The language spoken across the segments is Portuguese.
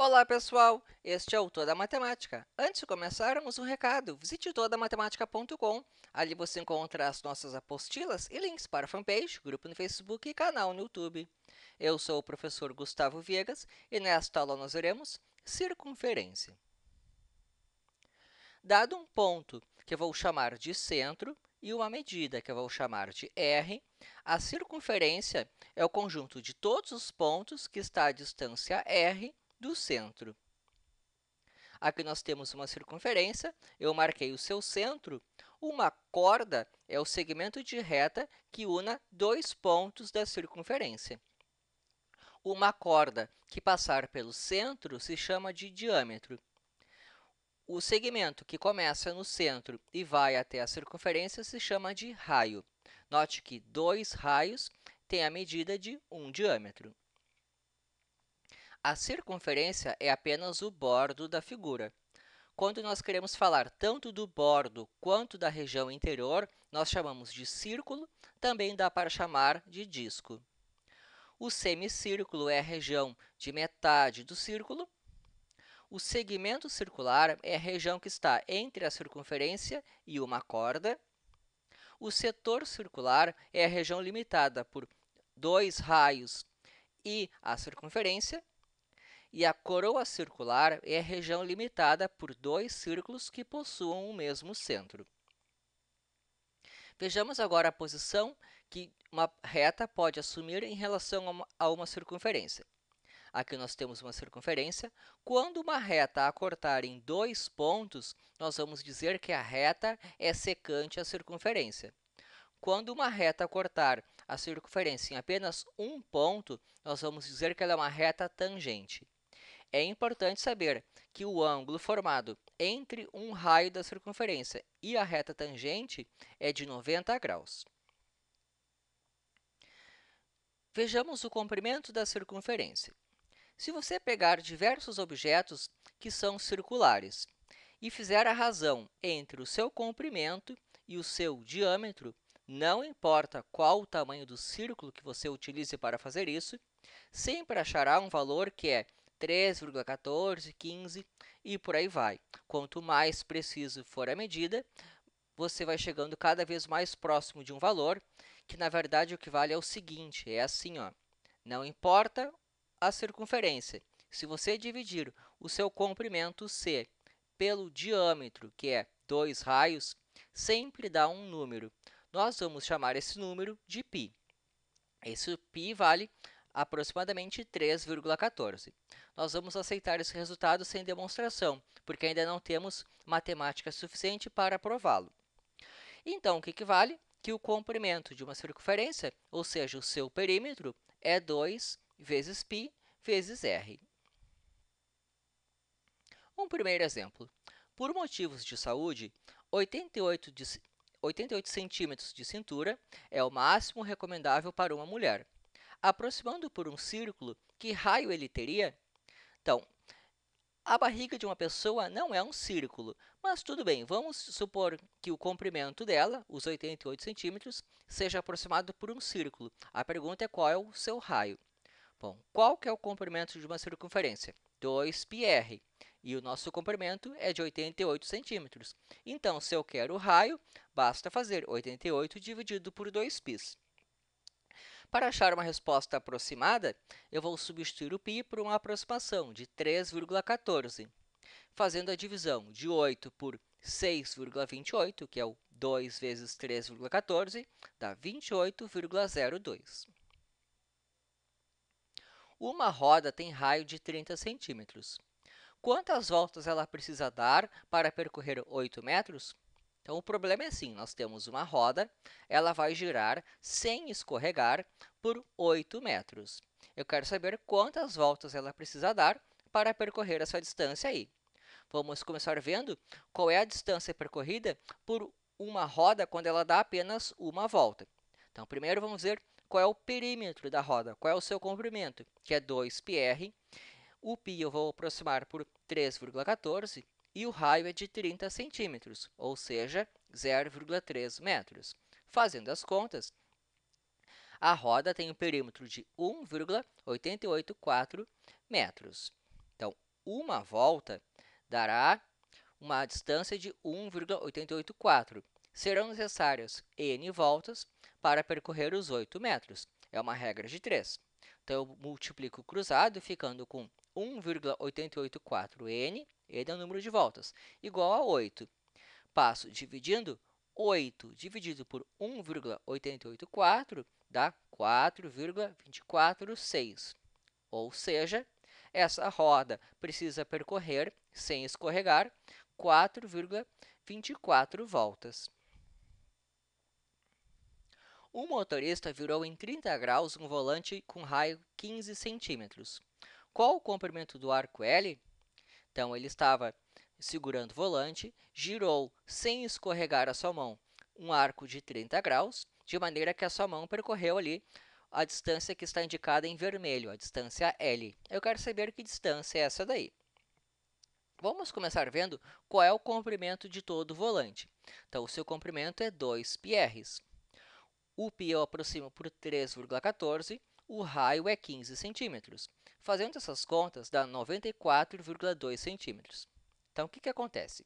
Olá pessoal, este é o Toda Matemática. Antes de começarmos, um recado, visite todamatemática.com. Ali você encontra as nossas apostilas e links para fanpage, grupo no Facebook e canal no YouTube. Eu sou o professor Gustavo Viegas e nesta aula nós veremos circunferência. Dado um ponto que eu vou chamar de centro e uma medida que eu vou chamar de R, a circunferência é o conjunto de todos os pontos que está à distância R do centro. Aqui nós temos uma circunferência, eu marquei o seu centro. Uma corda é o segmento de reta que una dois pontos da circunferência. Uma corda que passar pelo centro se chama de diâmetro. O segmento que começa no centro e vai até a circunferência se chama de raio. Note que dois raios têm a medida de um diâmetro. A circunferência é apenas o bordo da figura. Quando nós queremos falar tanto do bordo quanto da região interior, nós chamamos de círculo, também dá para chamar de disco. O semicírculo é a região de metade do círculo. O segmento circular é a região que está entre a circunferência e uma corda. O setor circular é a região limitada por dois raios e a circunferência e a coroa circular é a região limitada por dois círculos que possuam o mesmo centro. Vejamos agora a posição que uma reta pode assumir em relação a uma, a uma circunferência. Aqui nós temos uma circunferência. Quando uma reta acortar em dois pontos, nós vamos dizer que a reta é secante à circunferência. Quando uma reta cortar a circunferência em apenas um ponto, nós vamos dizer que ela é uma reta tangente. É importante saber que o ângulo formado entre um raio da circunferência e a reta tangente é de 90 graus. Vejamos o comprimento da circunferência. Se você pegar diversos objetos que são circulares e fizer a razão entre o seu comprimento e o seu diâmetro, não importa qual o tamanho do círculo que você utilize para fazer isso, sempre achará um valor que é 3,14, 15 e por aí vai. Quanto mais preciso for a medida, você vai chegando cada vez mais próximo de um valor, que na verdade o que vale é o seguinte, é assim, ó. Não importa a circunferência. Se você dividir o seu comprimento C pelo diâmetro, que é 2 raios, sempre dá um número. Nós vamos chamar esse número de π. Esse π vale aproximadamente 3,14. Nós vamos aceitar esse resultado sem demonstração, porque ainda não temos matemática suficiente para prová-lo. Então, o que, vale? Que o comprimento de uma circunferência, ou seja, o seu perímetro, é 2 vezes π vezes r. Um primeiro exemplo. Por motivos de saúde, 88, de, 88 centímetros de cintura é o máximo recomendável para uma mulher aproximando por um círculo, que raio ele teria? Então, a barriga de uma pessoa não é um círculo, mas tudo bem, vamos supor que o comprimento dela, os 88 centímetros, seja aproximado por um círculo. A pergunta é qual é o seu raio. Bom, qual que é o comprimento de uma circunferência? 2πr. E o nosso comprimento é de 88 centímetros. Então, se eu quero o raio, basta fazer 88 dividido por 2π. Para achar uma resposta aproximada, eu vou substituir o π por uma aproximação de 3,14, fazendo a divisão de 8 por 6,28, que é o 2 vezes 3,14, dá 28,02. Uma roda tem raio de 30 centímetros. Quantas voltas ela precisa dar para percorrer 8 metros? Então, o problema é assim: nós temos uma roda, ela vai girar sem escorregar por 8 metros. Eu quero saber quantas voltas ela precisa dar para percorrer essa distância aí. Vamos começar vendo qual é a distância percorrida por uma roda quando ela dá apenas uma volta. Então, primeiro vamos ver qual é o perímetro da roda, qual é o seu comprimento, que é 2πr. O π eu vou aproximar por 3,14 e o raio é de 30 centímetros, ou seja, 0,3 metros. Fazendo as contas, a roda tem um perímetro de 1,884 metros. Então, uma volta dará uma distância de 1,884. Serão necessárias n voltas para percorrer os 8 metros. É uma regra de 3. Então, eu multiplico cruzado, ficando com 1,884n, ele é o número de voltas, igual a 8. Passo dividindo 8 dividido por 1,884 dá 4,246. Ou seja, essa roda precisa percorrer, sem escorregar, 4,24 voltas. O motorista virou em 30 graus um volante com raio 15 centímetros. Qual o comprimento do arco L? Então, ele estava segurando o volante, girou sem escorregar a sua mão um arco de 30 graus, de maneira que a sua mão percorreu ali a distância que está indicada em vermelho, a distância L. Eu quero saber que distância é essa daí. Vamos começar vendo qual é o comprimento de todo o volante. Então, o seu comprimento é 2 πrs. O π eu aproximo por 3,14, o raio é 15 centímetros. Fazendo essas contas, dá 94,2 centímetros. Então, o que, que acontece?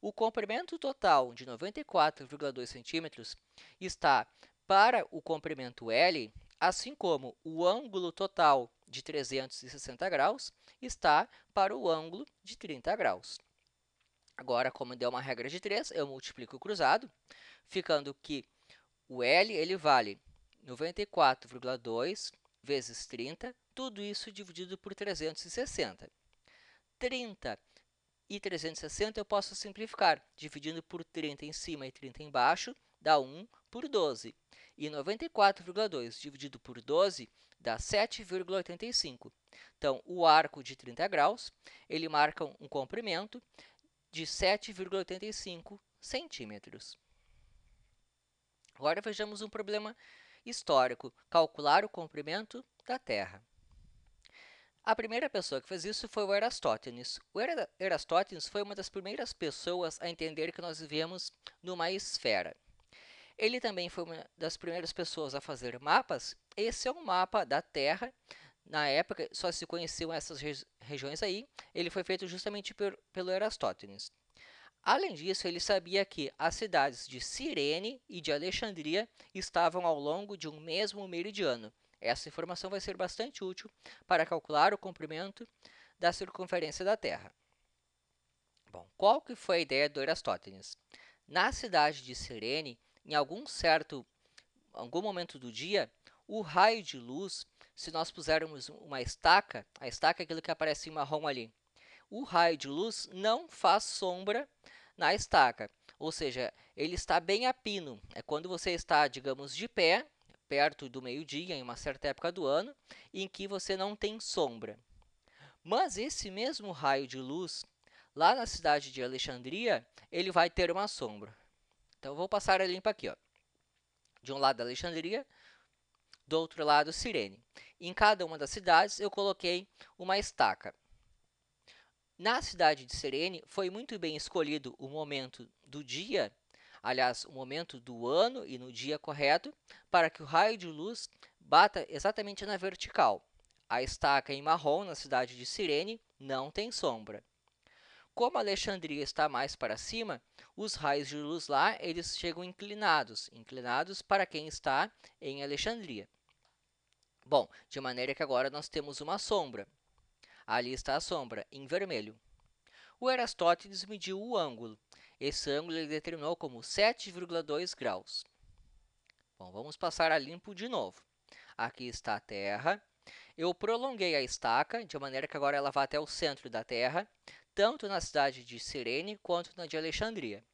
O comprimento total de 94,2 centímetros está para o comprimento L, assim como o ângulo total de 360 graus está para o ângulo de 30 graus. Agora, como deu uma regra de 3, eu multiplico o cruzado, ficando que o L ele vale 94,2 vezes 30, tudo isso dividido por 360. 30 e 360 eu posso simplificar, dividindo por 30 em cima e 30 embaixo, dá 1 por 12. E 94,2 dividido por 12 dá 7,85. Então, o arco de 30 graus, ele marca um comprimento de 7,85 centímetros. Agora vejamos um problema histórico, calcular o comprimento da Terra. A primeira pessoa que fez isso foi o Eratóstenes. O Eratóstenes foi uma das primeiras pessoas a entender que nós vivemos numa esfera. Ele também foi uma das primeiras pessoas a fazer mapas. Esse é um mapa da Terra. Na época, só se conheciam essas regiões aí. Ele foi feito justamente pelo Eratóstenes. Além disso, ele sabia que as cidades de Cirene e de Alexandria estavam ao longo de um mesmo meridiano. Essa informação vai ser bastante útil para calcular o comprimento da circunferência da Terra. Bom, qual que foi a ideia do Eratóstenes? Na cidade de Cirene, em algum certo algum momento do dia, o raio de luz, se nós pusermos uma estaca, a estaca é aquilo que aparece em marrom ali, o raio de luz não faz sombra na estaca, ou seja, ele está bem a pino. É quando você está, digamos, de pé, perto do meio-dia, em uma certa época do ano, em que você não tem sombra. Mas esse mesmo raio de luz, lá na cidade de Alexandria, ele vai ter uma sombra. Então, vou passar a limpa aqui. Ó. De um lado, Alexandria, do outro lado, Cirene. Em cada uma das cidades, eu coloquei uma estaca. Na cidade de Serene, foi muito bem escolhido o momento do dia, aliás, o momento do ano e no dia correto, para que o raio de luz bata exatamente na vertical. A estaca em marrom na cidade de Sirene não tem sombra. Como Alexandria está mais para cima, os raios de luz lá eles chegam inclinados, inclinados para quem está em Alexandria. Bom, de maneira que agora nós temos uma sombra. Ali está a sombra, em vermelho. O Aristóteles mediu o ângulo. Esse ângulo ele determinou como 7,2 graus. Bom, vamos passar a limpo de novo. Aqui está a Terra. Eu prolonguei a estaca, de maneira que agora ela vá até o centro da Terra, tanto na cidade de Cirene quanto na de Alexandria.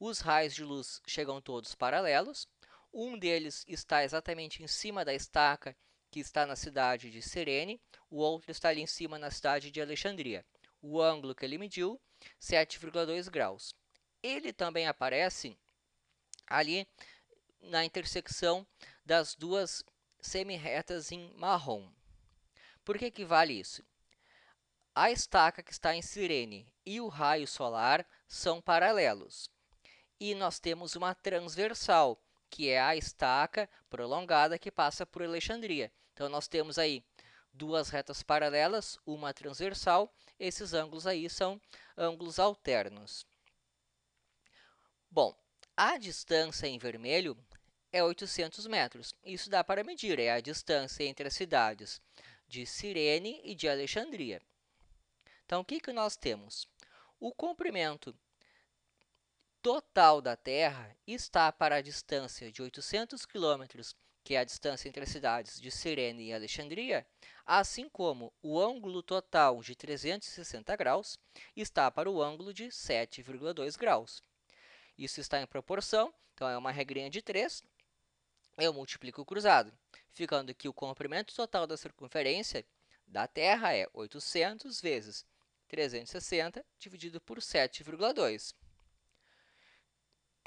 Os raios de luz chegam todos paralelos. Um deles está exatamente em cima da estaca que está na cidade de Serene, o outro está ali em cima na cidade de Alexandria. O ângulo que ele mediu, 7,2 graus. Ele também aparece ali na intersecção das duas semi-retas em marrom. Por que, que vale isso? A estaca que está em Sirene e o raio solar são paralelos. E nós temos uma transversal, que é a estaca prolongada que passa por Alexandria. Então, nós temos aí duas retas paralelas, uma transversal. Esses ângulos aí são ângulos alternos. Bom, a distância em vermelho é 800 metros. Isso dá para medir, é a distância entre as cidades de Cirene e de Alexandria. Então, o que, que nós temos? O comprimento total da Terra está para a distância de 800 km, que é a distância entre as cidades de Cirene e Alexandria, assim como o ângulo total de 360 graus está para o ângulo de 7,2 graus. Isso está em proporção, então é uma regrinha de 3, eu multiplico o cruzado, ficando que o comprimento total da circunferência da Terra é 800 vezes 360 dividido por 7,2.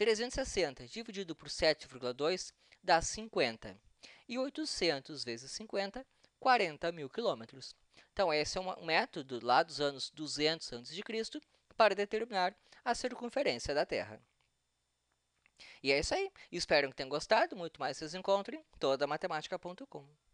360 dividido por 7,2 dá 50. E 800 vezes 50, 40 mil quilômetros. Então, esse é um método lá dos anos 200 a.C. para determinar a circunferência da Terra. E é isso aí. Espero que tenham gostado. Muito mais vocês encontrem toda matemática.com.